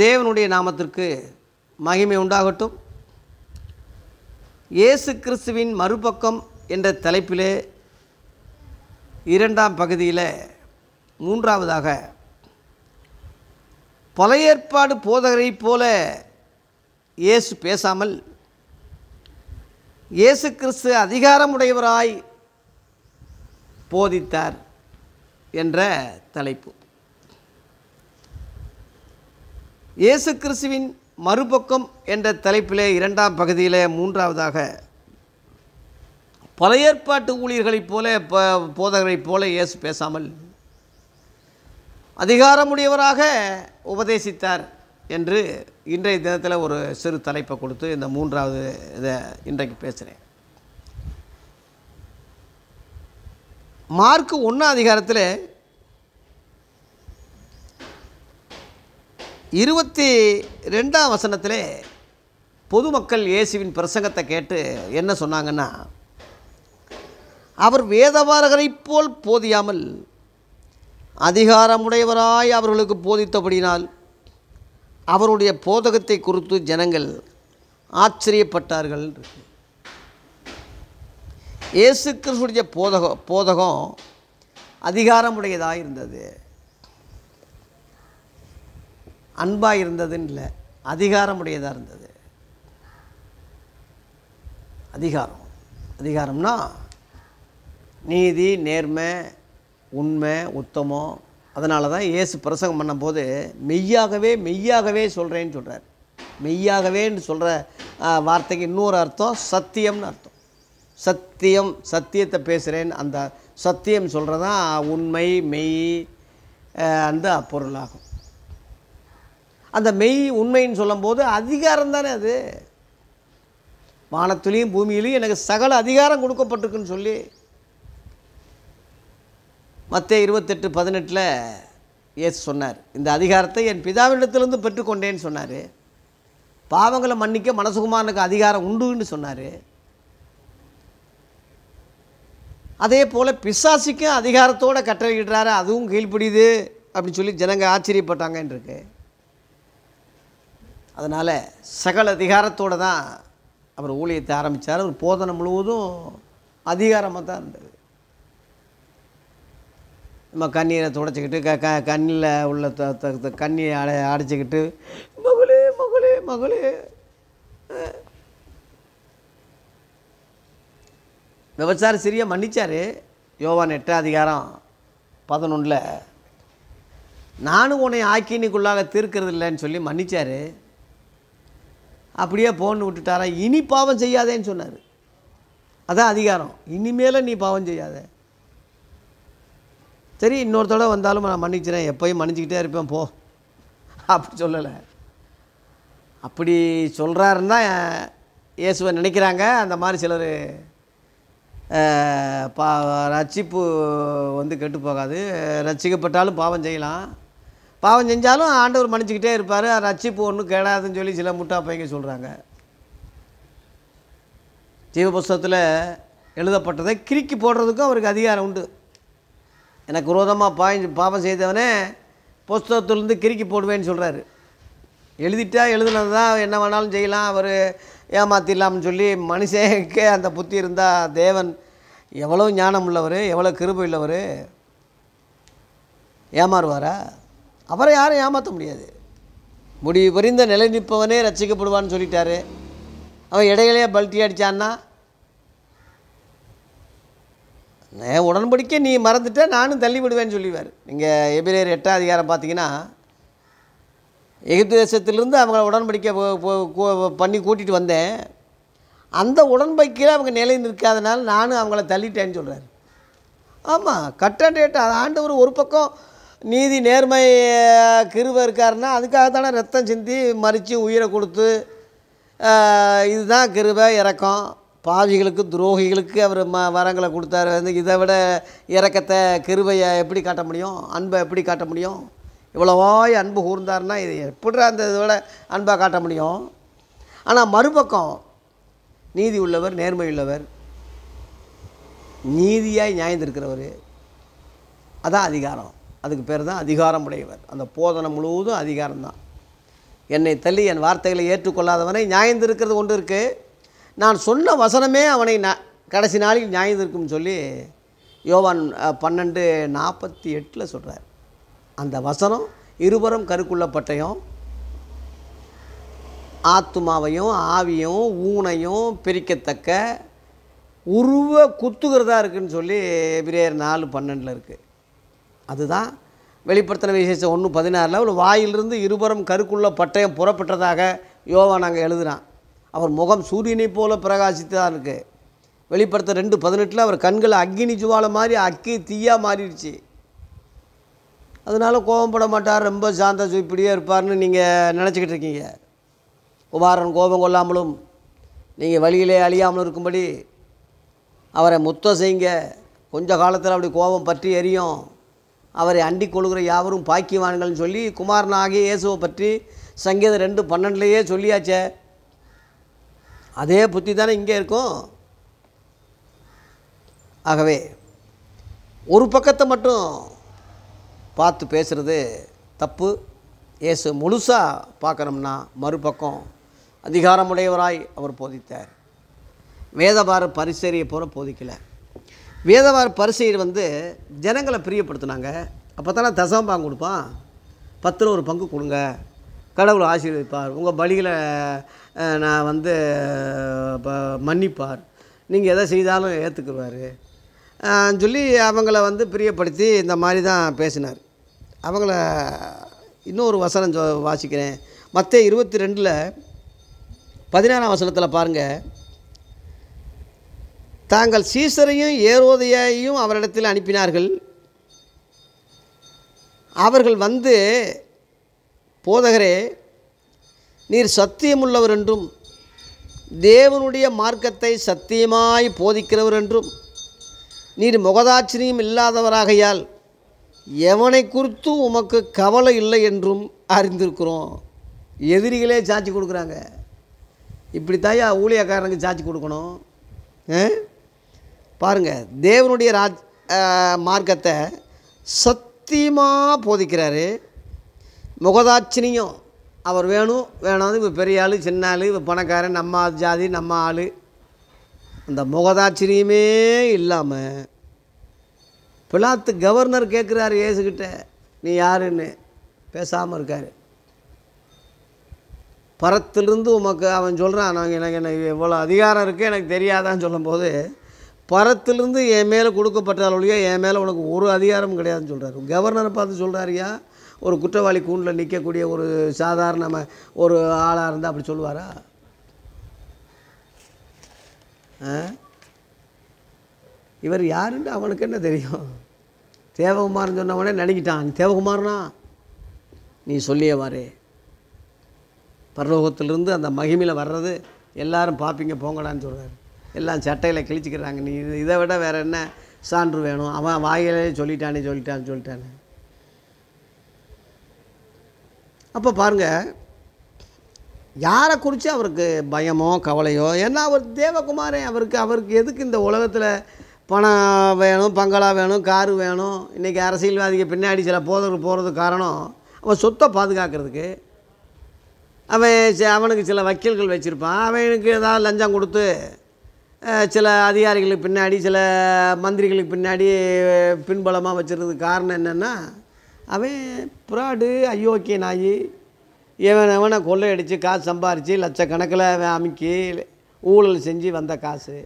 தேவனுடைய நாமத்திற்கு மகிமை உண்டாகட்டும் இயேசு கிறிஸ்துவின் மறுபக்கம் என்ற தலைப்பிலே இரண்டாம் பகுதியில் மூன்றாவதாக பழைய ஏற்பாடு போதகரைப் போல இயேசு பேசாமல் இயேசு கிறிஸ்து அதிகாரமுடையவராய் போதித்தார் என்ற தலைப்பு இயேசு கிறிஸ்துவின் மறுபக்கம் என்ற தலைப்பிலே இரண்டாம் பகுதியிலே மூன்றாவதாக பழைய ஏற்பாட்டு ஊழியர்களைப் போல போதகரைப் போல இயேசு பேசாமல் அதிகாரமுடையவராக உபதேசித்தார் என்று இன்றைய தினத்தில் ஒரு சிறு தலைப்பை கொடுத்து இந்த மூன்றாவது இதை இன்றைக்கு பேசுகிறேன் மார்க்கு ஒன்றாம் அதிகாரத்தில் இருபத்தி ரெண்டாம் வசனத்தில் பொதுமக்கள் இயேசுவின் பிரசங்கத்தை கேட்டு என்ன சொன்னாங்கன்னா அவர் வேதபாரகரைப் போல் போதியாமல் அதிகாரமுடையவராய் அவர்களுக்கு போதித்தபடினால் அவருடைய போதகத்தை குறித்து ஜனங்கள் ஆச்சரியப்பட்டார்கள் இயேசு கிறிஸ்துடைய போதகம் போதகம் அதிகாரமுடையதாக இருந்தது அன்பாக இருந்ததுன்னு இல்லை அதிகாரமுடையதாக இருந்தது அதிகாரம் அதிகாரம்னா நீதி நேர்மை உண்மை உத்தமம் அதனால தான் இயேசு பிரசங்கம் பண்ணும்போது மெய்யாகவே மெய்யாகவே சொல்கிறேன்னு சொல்கிறார் மெய்யாகவேன்னு சொல்கிற வார்த்தைக்கு இன்னொரு அர்த்தம் சத்தியம்னு அர்த்தம் சத்தியம் சத்தியத்தை பேசுகிறேன்னு அந்த சத்தியம் சொல்கிறதான் உண்மை மெய் அந்த பொருளாகும் அந்த மெய் உண்மைன்னு சொல்லும்போது அதிகாரம் தானே அது வானத்துலேயும் பூமியிலையும் எனக்கு சகல அதிகாரம் கொடுக்கப்பட்டிருக்குன்னு சொல்லி மற்ற இருபத்தெட்டு பதினெட்டில் ஏஸ் சொன்னார் இந்த அதிகாரத்தை என் பிதாவிடத்திலிருந்து பெற்றுக்கொண்டேன்னு சொன்னார் பாவங்களை மன்னிக்க மனசுகுமாரனுக்கு அதிகாரம் உண்டுன்னு சொன்னார் அதே போல் பிசாசிக்கும் அதிகாரத்தோடு கட்டளையிடுறாரு அதுவும் கீழ்ப்படியுது அப்படின்னு சொல்லி ஜனங்கள் ஆச்சரியப்பட்டாங்கன்னு இருக்குது அதனால் சகல அதிகாரத்தோடு தான் அவர் ஊழியத்தை ஆரம்பித்தார் அவர் போதனை முழுவதும் அதிகாரமாக தான் இருந்தது நம்ம கண்ணீரை துடைச்சிக்கிட்டு க க கண்ணில் உள்ள த த கண்ணியை அடை அடைச்சிக்கிட்டு மகளே மகளே மகளே விவசாயி சிறிய மன்னிச்சார் யோவான் எட்டாம் அதிகாரம் பதினொன்றில் நானும் உன்னை ஆக்கினிக்குள்ளாக தீர்க்கறது இல்லைன்னு சொல்லி மன்னிச்சார் அப்படியே போன்னு விட்டுட்டாரா இனி பாவம் செய்யாதேன்னு சொன்னார் அதான் அதிகாரம் இனிமேல நீ பாவம் செய்யாத சரி இன்னொருத்தோட வந்தாலும் நான் மன்னிச்சிடேன் எப்போயும் மன்னிச்சிக்கிட்டே இருப்பேன் போ அப்படி சொல்லலை அப்படி சொல்கிறாருன்னா இயேசுவை நினைக்கிறாங்க அந்த மாதிரி சிலர் பா ரட்சிப்பு வந்து கெட்டு போகாது ரசிக்கப்பட்டாலும் பாவம் செய்யலாம் பாவம் செஞ்சாலும் ஆண்டவர் மன்னிச்சுக்கிட்டே இருப்பார் அச்சு ஒன்றும் கேடாதுன்னு சொல்லி சில முட்டா பையங்க சொல்கிறாங்க ஜீவ புஸ்தகத்தில் எழுதப்பட்டதை கிரிக்கி போடுறதுக்கும் அவருக்கு அதிகாரம் உண்டு எனக்கு விரோதமாக பாய் பாவம் செய்தவனே புஸ்தகத்துலேருந்து கிரிக்கி போடுவேன்னு சொல்கிறாரு எழுதிட்டா எழுதுனது தான் என்ன வேணாலும் செய்யலாம் அவர் ஏமாத்திடலாம்னு சொல்லி மனுஷனுக்கே அந்த புத்தி இருந்தால் தேவன் எவ்வளோ ஞானம் உள்ளவர் எவ்வளோ கிருபை உள்ளவர் ஏமாறுவாரா அவரை யாரும் ஏமாற்ற முடியாது முடிவு புரிந்த நிலை நிற்பவனே ரசிக்கப்படுவான்னு சொல்லிட்டாரு அவன் இடையிலேயே பல்ட்டி அடித்தான்னா என் உடன்படிக்கை நீ மறந்துட்ட நானும் தள்ளி விடுவேன்னு சொல்லிவார் நீங்கள் எபிரேர் எட்டாம் அதிகாரம் பார்த்தீங்கன்னா எகிப்து தேசத்திலிருந்து அவங்க உடன்படிக்கை பண்ணி கூட்டிகிட்டு வந்தேன் அந்த உடன்படிக்கையில் அவங்க நிலை நிற்காதனால நானும் அவங்கள தள்ளிட்டேன்னு சொல்கிறார் ஆமாம் கட்ட டேட் ஆண்டவர் ஒரு பக்கம் நீதி நேர்மை கிருவை இருக்காருன்னா அதுக்காக தானே ரத்தம் சிந்தி மறித்து உயிரை கொடுத்து இதுதான் கிருவை இறக்கம் பாவிகளுக்கு துரோகிகளுக்கு அவர் ம வரங்களை கொடுத்தாரு வந்து இதை விட இறக்கத்தை கிருவையை எப்படி காட்ட முடியும் அன்பை எப்படி காட்ட முடியும் இவ்வளவாய் அன்பு கூர்ந்தார்னா இது எப்படி அந்த இதோட அன்பாக காட்ட முடியும் ஆனால் மறுபக்கம் நீதி உள்ளவர் நேர்மை உள்ளவர் நீதியாக நியாயந்திருக்கிறவர் அதான் அதிகாரம் அதுக்கு பேர் தான் அதிகாரம் உடையவர் அந்த போதனை முழுவதும் அதிகாரம்தான் என்னை தள்ளி என் வார்த்தைகளை ஏற்றுக்கொள்ளாதவனை நியாயந்திருக்கிறது ஒன்று இருக்குது நான் சொன்ன வசனமே அவனை நான் கடைசி நாளில் நியாயந்திருக்கும்னு சொல்லி யோவான் பன்னெண்டு நாற்பத்தி எட்டில் சொல்கிறார் அந்த வசனம் இருவரும் கருக்குள்ளப்பட்டையும் ஆத்மாவையும் ஆவியும் ஊனையும் பிரிக்கத்தக்க உருவ குத்துகிறதா இருக்குதுன்னு சொல்லி எபிரேயர் நாலு பன்னெண்டில் இருக்குது அதுதான் வெளிப்படுத்தின விசேஷம் ஒன்று பதினாறில் அவர் வாயிலிருந்து இருபுறம் கருக்குள்ள பட்டயம் புறப்பட்டதாக யோவா நாங்கள் எழுதுனான் அவர் முகம் சூரியனை போல பிரகாசித்து தான் இருக்குது வெளிப்படுத்த ரெண்டு பதினெட்டில் அவர் கண்கள் அக்னி ஜுவாலை மாதிரி அக்கி தீயாக மாறிடுச்சு அதனால் கோபப்பட மாட்டார் ரொம்ப சாந்த இப்படியே இருப்பார்னு நீங்கள் நினச்சிக்கிட்டு இருக்கீங்க குமாரன் கோபம் கொள்ளாமலும் நீங்கள் வழியிலே அழியாமலும் இருக்கும்படி அவரை முத்தம் செய்ங்க கொஞ்ச காலத்தில் அப்படி கோபம் பற்றி எரியும் அவரை அண்டி கொள்கிற யாவரும் பாக்கியவான்கள்னு சொல்லி குமாரனாகிய இயேசுவை பற்றி சங்கீதம் ரெண்டு பன்னெண்டுலேயே சொல்லியாச்சே அதே புத்தி தானே இங்கே இருக்கும் ஆகவே ஒரு பக்கத்தை மட்டும் பார்த்து பேசுகிறது தப்பு இயேசு முழுசாக பார்க்கணும்னா மறுபக்கம் அதிகாரமுடையவராய் அவர் போதித்தார் வேதபார பரிசேரியை போல போதிக்கலை வேதவார பரிசையில் வந்து ஜனங்களை பிரியப்படுத்தினாங்க அப்போ தானே தசம்பாங்க கொடுப்பான் பத்தில் ஒரு பங்கு கொடுங்க கடவுள் ஆசீர்வதிப்பார் உங்கள் பலிகளை நான் வந்து மன்னிப்பார் நீங்கள் எதை செய்தாலும் ஏற்றுக்குவார் சொல்லி அவங்கள வந்து பிரியப்படுத்தி இந்த மாதிரி தான் பேசினார் அவங்கள இன்னொரு வசனம் வாசிக்கிறேன் மற்ற இருபத்தி ரெண்டில் பதினாறாம் வசனத்தில் பாருங்கள் தாங்கள் சீசரையும் ஏரோதையையும் அவரிடத்தில் அனுப்பினார்கள் அவர்கள் வந்து போதகரே நீர் சத்தியமுள்ளவர் என்றும் தேவனுடைய மார்க்கத்தை சத்தியமாய் போதிக்கிறவர் என்றும் நீர் முகதாட்சினியும் இல்லாதவராகையால் எவனை குறித்து உமக்கு கவலை இல்லை என்றும் அறிந்திருக்கிறோம் எதிரிகளே சாட்சி கொடுக்குறாங்க இப்படித்தான் ஊழியக்காரனுக்கு சாட்சி கொடுக்கணும் பாருங்கள் தேவனுடைய ராஜ் மார்க்கத்தை சத்தியமாக போதிக்கிறாரு முகதாட்சினியும் அவர் வேணும் வேணாம் இப்போ பெரிய ஆள் சின்ன ஆள் இப்போ பணக்காரன் நம்ம ஜாதி நம்ம ஆள் அந்த முகதாட்சினியுமே இல்லாமல் பிளாத்து கவர்னர் கேட்குறாரு ஏசுக்கிட்ட நீ யாருன்னு பேசாமல் இருக்கார் பரத்திலிருந்து உமக்கு அவன் சொல்கிறான் நாங்கள் எனக்கு எனக்கு எவ்வளோ அதிகாரம் இருக்குது எனக்கு தெரியாதான்னு சொல்லும்போது பரத்திலிருந்து என் மேலே கொடுக்கப்பட்டால் ஒழியா என் மேலே உனக்கு ஒரு அதிகாரமும் கிடையாதுன்னு சொல்கிறார் கவர்னரை பார்த்து சொல்கிறாரியா ஒரு குற்றவாளி கூண்டில் நிற்கக்கூடிய ஒரு சாதாரண ஒரு ஆளாக இருந்தால் அப்படி சொல்லுவாரா இவர் யாருன்னு அவனுக்கு என்ன தெரியும் தேவகுமார்னு சொன்னவனே நினைக்கிட்டான் தேவகுமார்னா நீ சொல்லியவாரே பரலோகத்திலிருந்து அந்த மகிமையில் வர்றது எல்லாரும் பார்ப்பீங்க போங்கடான்னு சொல்கிறார் எல்லாம் சட்டையில் கிழிச்சிக்கிறாங்க நீ இதை விட வேறு என்ன சான்று வேணும் அவன் வாயிலே சொல்லிட்டானே சொல்லிட்டான்னு சொல்லிட்டானே அப்போ பாருங்கள் யாரை குறித்து அவருக்கு பயமோ கவலையோ ஏன்னா அவர் தேவகுமாரே அவருக்கு அவருக்கு எதுக்கு இந்த உலகத்தில் பணம் வேணும் பங்களா வேணும் காரு வேணும் இன்றைக்கி அரசியல்வாதிக்கு பின்னாடி சில போதவர்கள் போகிறது காரணம் அவன் சொத்தை பாதுகாக்கிறதுக்கு அவன் அவனுக்கு சில வக்கீல்கள் வச்சுருப்பான் அவனுக்கு ஏதாவது லஞ்சம் கொடுத்து சில அதிகாரிகளுக்கு பின்னாடி சில மந்திரிகளுக்கு பின்னாடி பின்பலமாக வச்சுருக்கிறதுக்கு காரணம் என்னென்னா அவன் புறாடு அயோக்கிய நாய் எவன் எவனை கொள்ளையடித்து காசு சம்பாரித்து லட்சக்கணக்கில் அமைக்கி ஊழல் செஞ்சு வந்த காசு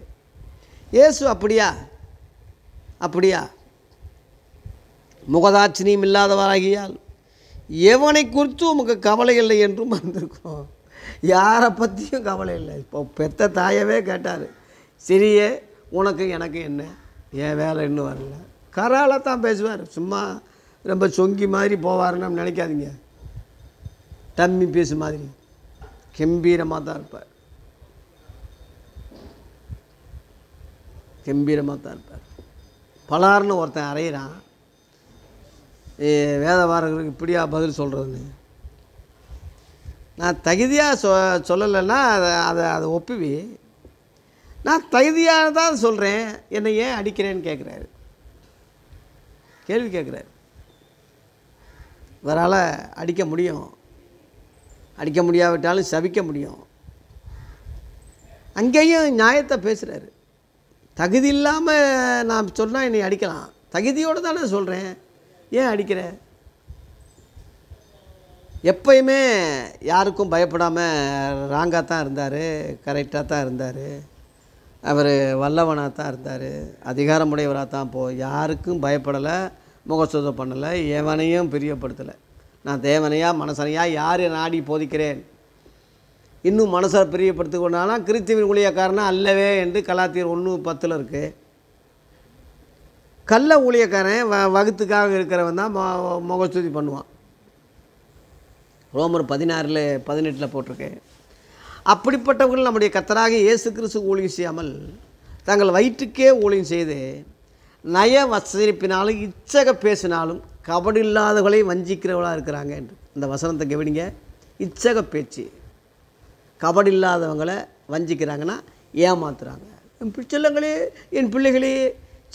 ஏசு அப்படியா அப்படியா முகதாட்சினியும் இல்லாதவராகியால் எவனை குறித்து உமக்கு கவலை இல்லை என்றும் வந்திருக்கோம் யாரை பற்றியும் கவலை இல்லை இப்போ பெத்த தாயவே கேட்டார் சிறிய உனக்கு எனக்கு என்ன என் வேலை இன்னும் வரல கரால தான் பேசுவார் சும்மா ரொம்ப சொங்கி மாதிரி போவாருன்னு நினைக்காதீங்க தம்மி பேசு மாதிரி கம்பீரமாக தான் இருப்பார் கம்பீரமாக தான் இருப்பார் பலார்னு ஒருத்தன் அறையிறான் ஏ வேதவாரர்களுக்கு இப்படியா பதில் சொல்கிறதுன்னு நான் தகுதியாக சொ சொல்லலைன்னா அதை அதை அதை ஒப்புவி நான் தகுதியாக தான் சொல்கிறேன் என்னை ஏன் அடிக்கிறேன்னு கேட்குறாரு கேள்வி கேட்குறாரு இவரால் அடிக்க முடியும் அடிக்க முடியாவிட்டாலும் சபிக்க முடியும் அங்கேயும் நியாயத்தை பேசுகிறாரு தகுதி இல்லாமல் நான் சொன்னால் என்னை அடிக்கலாம் தகுதியோடு தானே சொல்கிறேன் ஏன் அடிக்கிற எப்பயுமே யாருக்கும் பயப்படாமல் ராங்காக தான் இருந்தார் கரெக்டாக தான் இருந்தார் அவர் வல்லவனாக தான் இருந்தார் அதிகாரமுடையவராக தான் போ யாருக்கும் பயப்படலை முகசோதம் பண்ணலை எவனையும் பிரியப்படுத்தலை நான் தேவனையாக மனசனையாக யார் நாடி போதிக்கிறேன் இன்னும் மனசை பிரியப்படுத்தி கொண்டானா கிறிஸ்துவின் ஊழியக்காரனா அல்லவே என்று கலாத்தியர் ஒன்று பத்தில் இருக்குது கள்ள ஊழியக்காரன் வ வகுத்துக்காக இருக்கிறவன் தான் முகஸ்துதி பண்ணுவான் ரோமர் பதினாறில் பதினெட்டில் போட்டிருக்கேன் அப்படிப்பட்டவர்கள் நம்முடைய கத்தராக இயேசு கிறிஸ்து ஊழியம் செய்யாமல் தங்கள் வயிற்றுக்கே ஊழியம் செய்து நய வசரிப்பினாலும் இச்சக பேசினாலும் கபடி இல்லாதவர்களை வஞ்சிக்கிறவர்களாக இருக்கிறாங்க இந்த வசனத்தை கவனிங்க இச்சக பேச்சு கபடி இல்லாதவங்களை வஞ்சிக்கிறாங்கன்னா ஏமாத்துறாங்க என் செல்லங்களே என் பிள்ளைகளே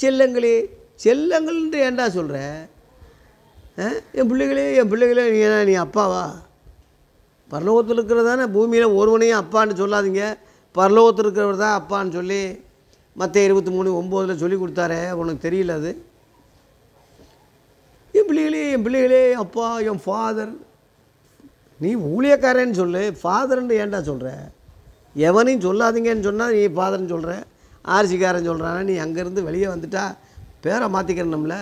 செல்லங்களே செல்லங்கள்ன்ற ஏண்டா சொல்கிற என் பிள்ளைகளே என் பிள்ளைகளே நீ நீ அப்பாவா பரலோகத்தில் இருக்கிறது தானே பூமியில் ஒருவனையும் அப்பான்னு சொல்லாதீங்க பரலோகத்தில் இருக்கிறவர் தான் அப்பான்னு சொல்லி மற்ற இருபத்தி மூணு ஒம்போதில் சொல்லி கொடுத்தாரு உனக்கு தெரியல அது என் பிள்ளைகளே என் பிள்ளைகளே அப்பா என் ஃபாதர் நீ ஊழியக்காரன்னு சொல்லு ஃபாதர்ன்னு ஏன்டா சொல்கிற எவனையும் சொல்லாதீங்கன்னு சொன்னால் நீ ஃபாதர்னு சொல்கிற ஆர்சிக்காரன் சொல்கிறானா நீ அங்கேருந்து வெளியே வந்துட்டா பேரை மாற்றிக்கணும்ல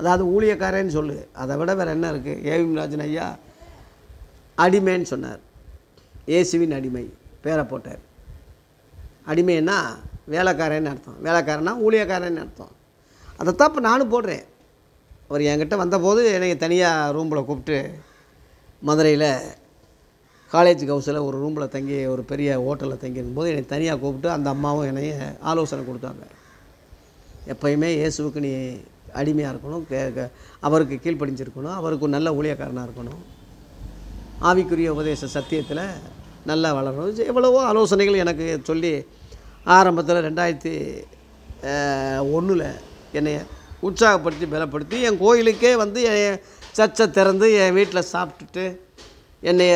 அதாவது ஊழியக்காரன்னு சொல்லு அதை விட வேறு என்ன இருக்குது ஏவிம்ராஜன் ஐயா அடிமைன்னு சொன்னார் இயேசுவின் அடிமை பேரை போட்டார் அடிமைன்னா வேலைக்காரன் அர்த்தம் வேலைக்காரன்னா ஊழியக்காரன் அர்த்தம் அதை தான் இப்போ நானும் போடுறேன் அவர் என்கிட்ட வந்தபோது என்னை தனியாக ரூமில் கூப்பிட்டு மதுரையில் காலேஜ் ஹவுஸில் ஒரு ரூமில் தங்கி ஒரு பெரிய ஹோட்டலில் தங்கியிருக்கும்போது என்னை தனியாக கூப்பிட்டு அந்த அம்மாவும் என்னை ஆலோசனை கொடுத்தாங்க எப்பயுமே இயேசுவுக்கு நீ அடிமையாக இருக்கணும் கே அவருக்கு கீழ்ப்படிஞ்சிருக்கணும் அவருக்கு நல்ல ஊழியக்காரனாக இருக்கணும் ஆவிக்குரிய உபதேச சத்தியத்தில் நல்லா வளரணும் எவ்வளவோ ஆலோசனைகள் எனக்கு சொல்லி ஆரம்பத்தில் ரெண்டாயிரத்தி ஒன்றில் என்னை உற்சாகப்படுத்தி பலப்படுத்தி என் கோயிலுக்கே வந்து என் சர்ச்சை திறந்து என் வீட்டில் சாப்பிட்டுட்டு என்னைய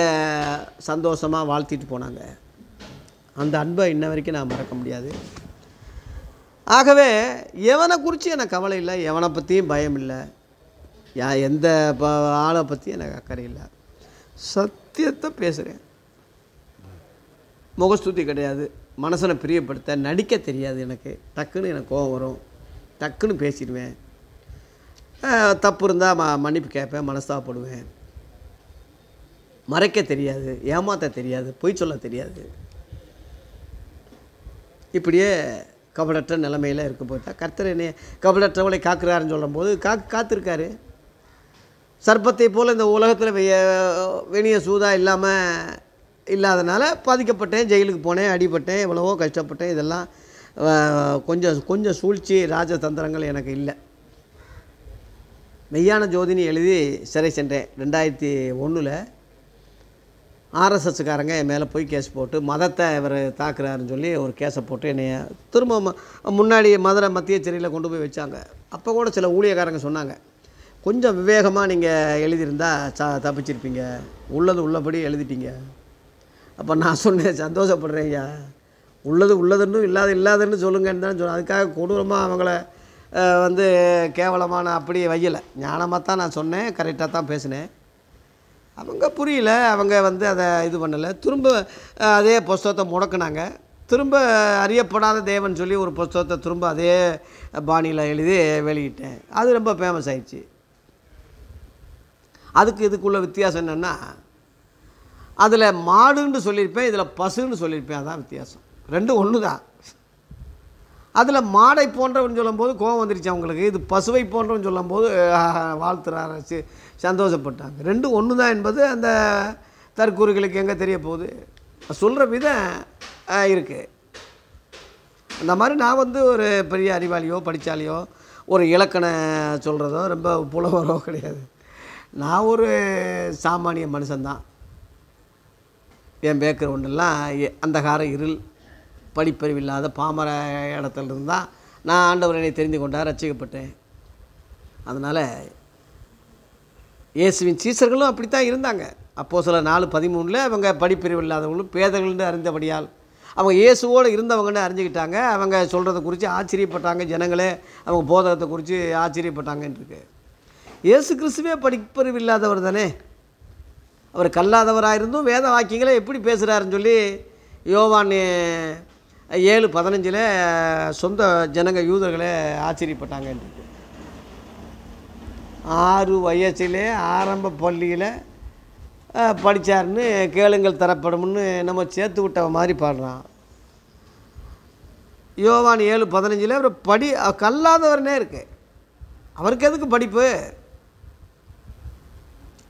சந்தோஷமாக வாழ்த்திட்டு போனாங்க அந்த அன்பை இன்ன வரைக்கும் நான் மறக்க முடியாது ஆகவே எவனை குறித்து எனக்கு கவலை இல்லை எவனை பற்றியும் பயம் இல்லை எந்த ஆளை பற்றியும் எனக்கு அக்கறை இல்லை சத்தியத்தை பேசுகிறேன் முகஸ்துதி கிடையாது மனசனை பிரியப்படுத்த நடிக்க தெரியாது எனக்கு டக்குன்னு எனக்கு கோவம் வரும் டக்குன்னு பேசிடுவேன் தப்பு இருந்தால் ம மன்னிப்பு கேட்பேன் மனஸ்தாப்படுவேன் மறைக்க தெரியாது ஏமாத்த தெரியாது பொய் சொல்ல தெரியாது இப்படியே கபடற்ற நிலைமையில் இருக்க போயிட்டா கர்த்தர் என்னை கபடற்றவளை காக்குறாருன்னு சொல்லும்போது கா காத்திருக்காரு சர்ப்பத்தை போல் இந்த உலகத்தில் வெணிய சூதாக இல்லாமல் இல்லாதனால பாதிக்கப்பட்டேன் ஜெயிலுக்கு போனேன் அடிபட்டேன் எவ்வளவோ கஷ்டப்பட்டேன் இதெல்லாம் கொஞ்சம் கொஞ்சம் சூழ்ச்சி ராஜதந்திரங்கள் எனக்கு இல்லை மெய்யான ஜோதினி எழுதி சிறை சென்றேன் ரெண்டாயிரத்தி ஒன்றில் ஆர்எஸ்எஸ்காரங்க என் மேலே போய் கேஸ் போட்டு மதத்தை இவர் தாக்குறாருன்னு சொல்லி ஒரு கேஸை போட்டு என்னை திரும்ப முன்னாடி மதுரை மத்திய சிறையில் கொண்டு போய் வச்சாங்க அப்போ கூட சில ஊழியக்காரங்க சொன்னாங்க கொஞ்சம் விவேகமாக நீங்கள் எழுதியிருந்தால் ச தப்பிச்சிருப்பீங்க உள்ளது உள்ளபடி எழுதிட்டீங்க அப்போ நான் சொன்னேன் சந்தோஷப்படுறேன் ஐயா உள்ளது உள்ளதுன்னு இல்லாத இல்லாதன்னு சொல்லுங்கன்னு தான் சொல்ல அதுக்காக கொடூரமாக அவங்கள வந்து கேவலமான அப்படி வையலை ஞானமாக தான் நான் சொன்னேன் கரெக்டாக தான் பேசினேன் அவங்க புரியல அவங்க வந்து அதை இது பண்ணலை திரும்ப அதே புஸ்தகத்தை முடக்கினாங்க திரும்ப அறியப்படாத தேவன் சொல்லி ஒரு புஸ்தகத்தை திரும்ப அதே பாணியில் எழுதி வெளியிட்டேன் அது ரொம்ப ஃபேமஸ் ஆயிடுச்சு அதுக்கு இதுக்குள்ள வித்தியாசம் என்னென்னா அதில் மாடுன்னு சொல்லியிருப்பேன் இதில் பசுன்னு சொல்லியிருப்பேன் அதான் வித்தியாசம் ரெண்டும் ஒன்று தான் அதில் மாடை போன்றவன் சொல்லும்போது கோவம் வந்துருச்சு அவங்களுக்கு இது பசுவை போன்றவன் சொல்லும்போது வாழ்த்துறாரு சந்தோஷப்பட்டாங்க ரெண்டும் ஒன்று தான் என்பது அந்த தற்கூறுகளுக்கு எங்கே தெரிய போகுது சொல்கிற விதம் இருக்குது அந்த மாதிரி நான் வந்து ஒரு பெரிய அறிவாளியோ படித்தாலையோ ஒரு இலக்கண சொல்கிறதோ ரொம்ப புலவரோ கிடையாது நான் ஒரு சாமானிய மனுஷன்தான் என் பேக்கர் ஒன்றுலாம் அந்த கார இருள் படிப்பறிவு இல்லாத பாமர இடத்துல இருந்தால் நான் ஆண்டவர் என்னை தெரிந்து கொண்டா ரசிக்கப்பட்டேன் அதனால் இயேசுவின் சீசர்களும் அப்படி தான் இருந்தாங்க அப்போது சில நாலு பதிமூணில் அவங்க படிப்பறிவு இல்லாதவங்களும் பேதர்கள்னு அறிந்தபடியால் அவங்க இயேசுவோடு இருந்தவங்கன்னு அறிஞ்சுக்கிட்டாங்க அவங்க சொல்கிறத குறித்து ஆச்சரியப்பட்டாங்க ஜனங்களே அவங்க போதகத்தை குறித்து ஆச்சரியப்பட்டாங்கன்ட்டுருக்கு இயேசு கிறிஸ்துவே படிப்பறிவு இல்லாதவர் தானே அவர் கல்லாதவராக இருந்தும் வேத வாக்கியங்களை எப்படி பேசுகிறாருன்னு சொல்லி யோவான் ஏழு பதினஞ்சில் சொந்த ஜனங்க யூதர்களை ஆச்சரியப்பட்டாங்க ஆறு வயசிலே ஆரம்ப பள்ளியில் படித்தாருன்னு கேளுங்கள் தரப்படும்னு நம்ம சேர்த்து விட்ட மாதிரி பாடுறான் யோவான் ஏழு பதினஞ்சில் அவர் படி கல்லாதவர்னே இருக்குது அவருக்கு எதுக்கு படிப்பு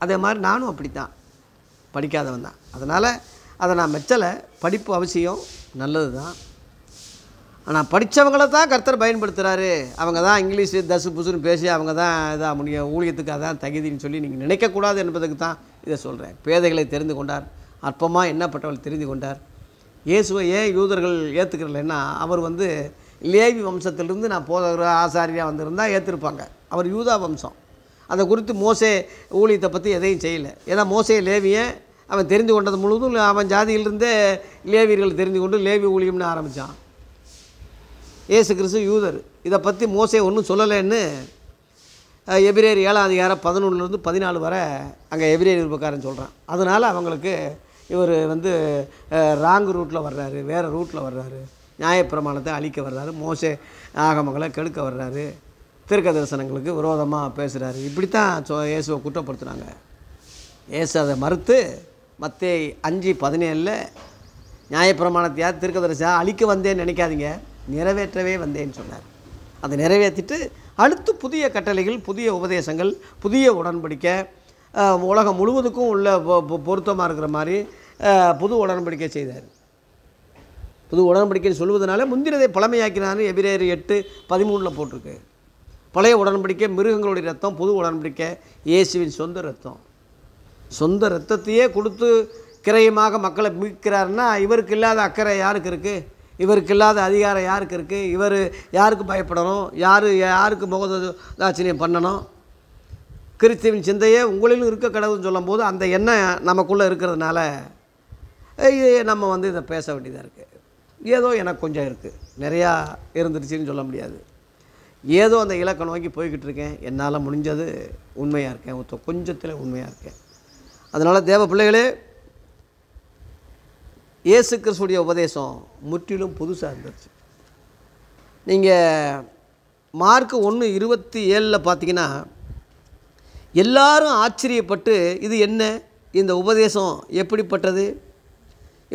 அதே மாதிரி நானும் அப்படி தான் படிக்காதவன் தான் அதனால் அதை நான் மெச்சலை படிப்பு அவசியம் நல்லது தான் ஆனால் படித்தவங்கள தான் கர்த்தர் பயன்படுத்துகிறாரு அவங்க தான் இங்கிலீஷு தசு புசுன்னு பேசி அவங்க தான் இதாக முடிய ஊழியத்துக்கு அதான் தகுதின்னு சொல்லி நீங்கள் நினைக்கக்கூடாது என்பதுக்கு தான் இதை சொல்கிறேன் பேதைகளை தெரிந்து கொண்டார் அற்பமாக என்னப்பட்டவள் தெரிந்து கொண்டார் இயேசுவை ஏன் யூதர்கள் ஏற்றுக்கிறலைன்னா அவர் வந்து லேவி வம்சத்திலிருந்து நான் போதகிற ஆசாரியாக வந்திருந்தால் ஏற்றிருப்பாங்க அவர் யூதா வம்சம் அதை குறித்து மோசே ஊழியத்தை பற்றி எதையும் செய்யலை ஏன்னா மோசே லேவியை அவன் தெரிந்து கொண்டது முழுவதும் அவன் ஜாதியிலிருந்தே லேவியர்கள் தெரிந்து கொண்டு லேவி ஊழியம்னு ஆரம்பித்தான் ஏசு கிறிஸ்து யூதர் இதை பற்றி மோசே ஒன்றும் சொல்லலைன்னு எபிரேர் ஏழாம் அதிகாரம் பதினொன்றுலேருந்து பதினாலு வரை அங்கே எபிரேர் விருப்பக்காரன் சொல்கிறான் அதனால் அவங்களுக்கு இவர் வந்து ராங் ரூட்டில் வர்றாரு வேறு ரூட்டில் வர்றாரு நியாயப்பிரமாணத்தை அழிக்க வர்றாரு மோசே ஆகமங்களை கெடுக்க வர்றாரு தீர்க்க தரிசனங்களுக்கு விரோதமாக பேசுகிறாரு இப்படித்தான் சோ இயேசுவை குற்றப்படுத்துகிறாங்க இயேசு அதை மறுத்து மற்ற அஞ்சு பதினேழில் நியாயப்பிரமாணத்தையா தீர்க்க தரிசனம் அழிக்க வந்தேன்னு நினைக்காதீங்க நிறைவேற்றவே வந்தேன்னு சொன்னார் அதை நிறைவேற்றிட்டு அடுத்து புதிய கட்டளைகள் புதிய உபதேசங்கள் புதிய உடன்படிக்கை உலகம் முழுவதுக்கும் உள்ள பொருத்தமாக இருக்கிற மாதிரி புது உடன்படிக்கை செய்தார் புது உடன்படிக்கைன்னு சொல்வதனால முந்தினதை பழமையாக்கினார் எபிரேரி எட்டு பதிமூணில் போட்டிருக்கு பழைய உடன்படிக்கை மிருகங்களுடைய ரத்தம் புது உடன்படிக்கை இயேசுவின் சொந்த ரத்தம் சொந்த ரத்தத்தையே கொடுத்து கிரயமாக மக்களை மீட்கிறாருன்னா இவருக்கு இல்லாத அக்கறை யாருக்கு இருக்குது இவருக்கு இல்லாத அதிகாரம் யாருக்கு இருக்குது இவர் யாருக்கு பயப்படணும் யார் யாருக்கு முகதாச்சரியம் பண்ணணும் கிறிஸ்துவின் சிந்தையே உங்களிலும் இருக்க கடவுள்னு சொல்லும்போது அந்த எண்ணம் நமக்குள்ளே இருக்கிறதுனால இதையே நம்ம வந்து இதை பேச வேண்டியதாக இருக்குது ஏதோ எனக்கு கொஞ்சம் இருக்குது நிறையா இருந்துருச்சுன்னு சொல்ல முடியாது ஏதோ அந்த இலக்கை நோக்கி போய்கிட்டு இருக்கேன் என்னால் முடிஞ்சது உண்மையாக இருக்கேன் ஒருத்த கொஞ்சத்தில் உண்மையாக இருக்கேன் அதனால் தேவ பிள்ளைகளே இயேசு கிறிஸ்துடைய உபதேசம் முற்றிலும் புதுசாக இருந்துச்சு நீங்கள் மார்க் ஒன்று இருபத்தி ஏழில் பார்த்தீங்கன்னா எல்லாரும் ஆச்சரியப்பட்டு இது என்ன இந்த உபதேசம் எப்படிப்பட்டது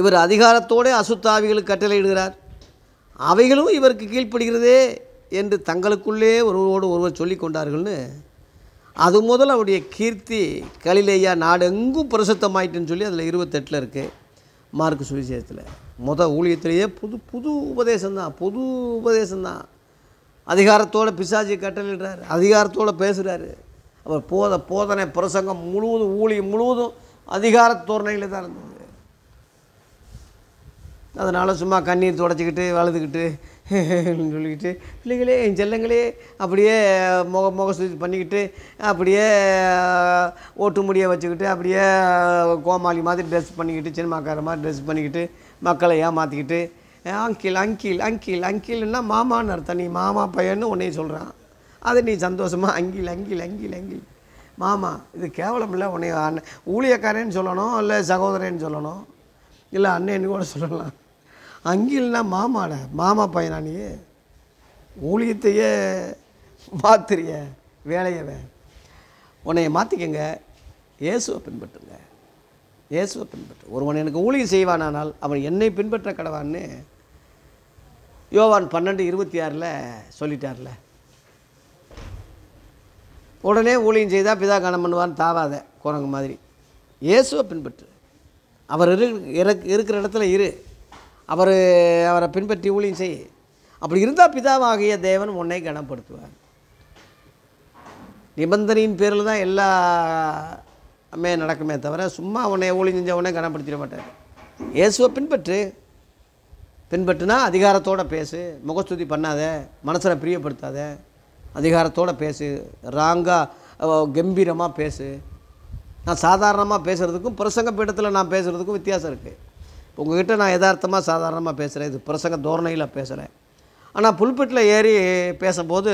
இவர் அதிகாரத்தோடு அசுத்தாவிகளுக்கு கட்டளையிடுகிறார் அவைகளும் இவருக்கு கீழ்ப்படுகிறதே என்று தங்களுக்குள்ளே ஒருவரோடு ஒருவர் சொல்லி கொண்டார்கள்னு அது முதல் அவருடைய கீர்த்தி கலிலேயா நாடு எங்கும் பிரசுத்தமாயிட்டுன்னு சொல்லி அதில் இருபத்தெட்டில் இருக்குது மார்க் சுவிசேஷத்தில் முதல் ஊழியத்திலேயே புது புது உபதேசம்தான் புது உபதேசம்தான் அதிகாரத்தோடு பிசாஜி கட்டளிடுறார் அதிகாரத்தோடு பேசுகிறாரு அவர் போத போதனை பிரசங்கம் முழுவதும் ஊழியம் முழுவதும் தோரணையில் தான் இருந்தது அதனால் சும்மா கண்ணீர் துடைச்சிக்கிட்டு வளர்த்துக்கிட்டு சொல்லிக்கிட்டு பிள்ளைங்களே என் செல்லங்களே அப்படியே முக முக சுத்தி பண்ணிக்கிட்டு அப்படியே ஓட்டு முடியை வச்சுக்கிட்டு அப்படியே கோமாளி மாதிரி ட்ரெஸ் பண்ணிக்கிட்டு சினிமாக்கார மாதிரி ட்ரெஸ் பண்ணிக்கிட்டு மக்களை ஏமாற்றிக்கிட்டு அங்கிள் அங்கிள் அங்கிள் அங்கிள்னா மாமான்னு அர்த்தம் நீ மாமா பையன்னு உன்னையும் சொல்கிறான் அது நீ சந்தோஷமாக அங்கில் அங்கில் அங்கில் அங்கில் மாமா இது கேவலம் இல்லை உன்னை ஊழியக்காரன்னு சொல்லணும் இல்லை சகோதரன்னு சொல்லணும் இல்லை அண்ணன்னு கூட சொல்லலாம் அங்கில்னா மாமாட மாமா பையனா நீ ஊழியத்தையே மாத்திரிய வேலையவே உன்னை மாற்றிக்கங்க இயேசுவை பின்பற்றுங்க இயேசுவை பின்பற்று ஒருவன் எனக்கு ஊழியம் செய்வானால் அவன் என்னை பின்பற்ற கடவான்னு யோவான் பன்னெண்டு இருபத்தி ஆறில் சொல்லிட்டார்ல உடனே ஊழியம் செய்தால் பிதா கணம் பண்ணுவான்னு தாவாத குரங்கு மாதிரி இயேசுவை பின்பற்று அவர் இரு இருக்கிற இடத்துல இரு அவர் அவரை பின்பற்றி ஊழியம் செய் அப்படி இருந்தால் பிதாவாகிய தேவன் உன்னை கனப்படுத்துவார் நிபந்தனையின் பேரில் தான் எல்லாமே நடக்குமே தவிர சும்மா உன்னை ஊழியம் உடனே கனப்படுத்திட மாட்டார் இயேசுவை பின்பற்று பின்பற்றுனா அதிகாரத்தோடு பேசு முகஸ்துதி பண்ணாத மனசில் பிரியப்படுத்தாத அதிகாரத்தோடு பேசு ராங்காக கம்பீரமாக பேசு நான் சாதாரணமாக பேசுகிறதுக்கும் பிரசங்க பீடத்தில் நான் பேசுகிறதுக்கும் வித்தியாசம் இருக்குது உங்கள்கிட்ட நான் யதார்த்தமாக சாதாரணமாக பேசுகிறேன் இது பிரசங்க தோரணையில் பேசுகிறேன் ஆனால் புல்பெட்டில் ஏறி பேசும்போது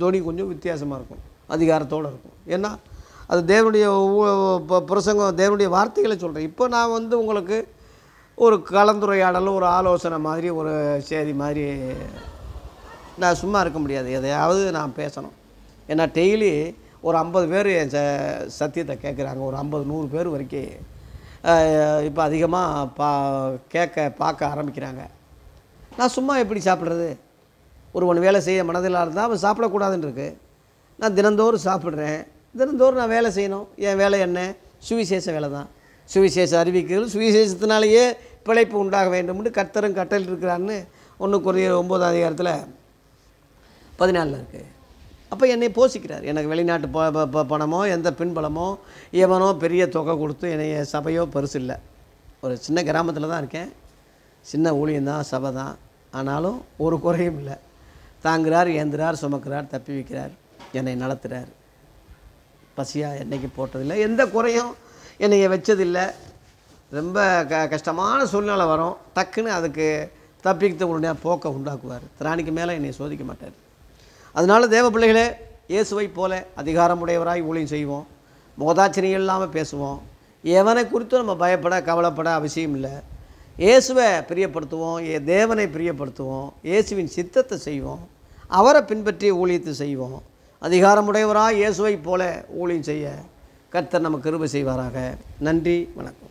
தோனி கொஞ்சம் வித்தியாசமாக இருக்கும் அதிகாரத்தோடு இருக்கும் ஏன்னா அது தேவனுடைய பிரசங்கம் தேவனுடைய வார்த்தைகளை சொல்கிறேன் இப்போ நான் வந்து உங்களுக்கு ஒரு கலந்துரையாடல் ஒரு ஆலோசனை மாதிரி ஒரு செய்தி மாதிரி நான் சும்மா இருக்க முடியாது எதையாவது நான் பேசணும் ஏன்னா டெய்லி ஒரு ஐம்பது பேர் என் ச சத்தியத்தை கேட்குறாங்க ஒரு ஐம்பது நூறு பேர் வரைக்கும் இப்போ அதிகமாக பா கேட்க பார்க்க ஆரம்பிக்கிறாங்க நான் சும்மா எப்படி சாப்பிட்றது ஒன்று வேலை செய்ய மனதில் இருந்தால் அவன் சாப்பிடக்கூடாதுன்னு இருக்குது நான் தினந்தோறும் சாப்பிட்றேன் தினந்தோறும் நான் வேலை செய்யணும் என் வேலை என்ன சுவிசேஷ வேலை தான் சுவிசேஷ அறிவிக்கிறது சுவிசேஷத்தினாலேயே பிழைப்பு உண்டாக வேண்டும்னு கர்த்தரும் கட்டல் இருக்கிறான்னு ஒன்று குறைய ஒம்பது அதிகாரத்தில் பதினாலில் இருக்குது அப்போ என்னை போசிக்கிறார் எனக்கு வெளிநாட்டு ப பணமோ எந்த பின்பலமோ எவனோ பெரிய தொகை கொடுத்து என்னைய சபையோ பரிசு இல்லை ஒரு சின்ன கிராமத்தில் தான் இருக்கேன் சின்ன ஊழியந்தான் சபை தான் ஆனாலும் ஒரு குறையும் இல்லை தாங்குகிறார் ஏந்துறார் சுமக்கிறார் தப்பி வைக்கிறார் என்னை நடத்துகிறார் பசியாக என்னைக்கு போட்டதில்லை எந்த குறையும் என்னைய வச்சதில்லை ரொம்ப க கஷ்டமான சூழ்நிலை வரும் டக்குன்னு அதுக்கு தப்பிக்கிறதுக்கு உடனே போக்கை உண்டாக்குவார் திராணிக்கு மேலே என்னை சோதிக்க மாட்டார் அதனால் தேவ பிள்ளைகளே இயேசுவை போல அதிகாரமுடையவராய் ஊழியம் செய்வோம் மோதாச்சிரியம் இல்லாமல் பேசுவோம் எவனை குறித்தும் நம்ம பயப்பட கவலைப்பட அவசியம் இல்லை இயேசுவை பிரியப்படுத்துவோம் ஏ தேவனை பிரியப்படுத்துவோம் இயேசுவின் சித்தத்தை செய்வோம் அவரை பின்பற்றி ஊழியத்தை செய்வோம் அதிகாரமுடையவராக இயேசுவை போல ஊழியம் செய்ய கர்த்தர் நமக்கு கிருபை செய்வாராக நன்றி வணக்கம்